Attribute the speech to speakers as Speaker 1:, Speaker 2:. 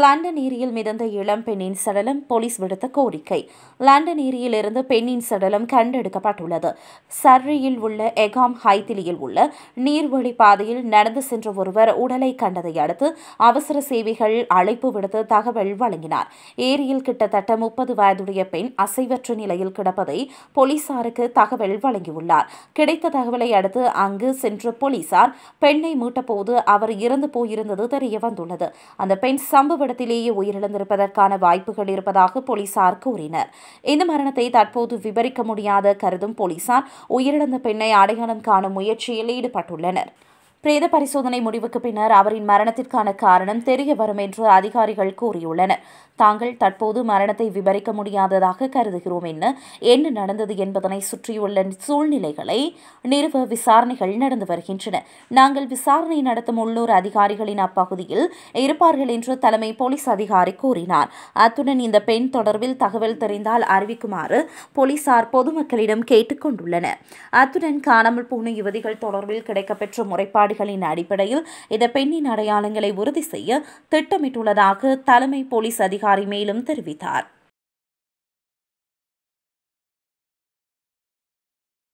Speaker 1: London ஏரியில் மிதந்த இளம் பெண்ணின் சடலம் போலீஸ் விடுத்த கோரிக்கை லண்டன் ஏரியிலிருந்து பெண்ணின் சடலம் கண்டெடுக்கப்பட்டுள்ளது சர்ரியில் உள்ள எகாம் ஹைத்திலியில் உள்ள நீர்வழி பாதையில் நடந்து சென்ற ஒருவர் உடலை கண்டதை அடுத்து அவசர சேவைகள் அழைப்பு விடுத்து தகவல் வழங்கினார் ஏரியில் கிட்டத்தட்ட முப்பது வயதுடைய பெண் அசைவற்ற நிலையில் கிடப்பதை போலீசாருக்கு தகவல் வழங்கியுள்ளார் கிடைத்த தகவலை அடுத்து அங்கு சென்ற போலீசார் பெண்ணை மீட்டபோது அவர் இறந்து போயிருந்தது தெரிய வந்துள்ளது அந்த பெண் சம்பவ இடத்திலேயே உயிரிழந்திருப்பதற்கான வாய்ப்புகள் இருப்பதாக போலீசார் கூறினர் இந்த மரணத்தை தற்போது விவரிக்க முடியாத கருதும் போலீசார் உயிரிழந்த பெண்ணை அடையாளம் காணும் முயற்சியில் ஈடுபட்டுள்ளனர் பிரேத பரிசோதனை முடிவுக்கு பின்னர் அவரின் மரணத்திற்கான காரணம் தெரிய வரும் என்று அதிகாரிகள் கூறியுள்ளனர் தாங்கள் தற்போது மரணத்தை விவரிக்க முடியாததாக கருதுகிறோம் என்ன என்ன நடந்தது என்பதனை சுற்றியுள்ள சூழ்நிலைகளை நிறுவ விசாரணைகள் நடந்து வருகின்றன நாங்கள் விசாரணை நடத்தும் உள்ளூர் அதிகாரிகளின் அப்பகுதியில் இருப்பார்கள் என்று தலைமை போலீஸ் அதிகாரி கூறினார் அத்துடன் இந்த பெண் தொடர்பில் தகவல் தெரிந்தால் அறிவிக்குமாறு போலீசார் பொதுமக்களிடம் கொண்டுள்ளனர் அத்துடன் காணாமல் போன யுவதிகள் தொடர்பில் கிடைக்கப்பெற்ற முறைப்பாடு ஏற்பாடுகளின் அடிப்படையில் இந்த பெண்ணின் அடையாளங்களை உறுதி செய்ய திட்டமிட்டுள்ளதாக தலைமை போலீஸ் அதிகாரி மேலும் தெரிவித்தார்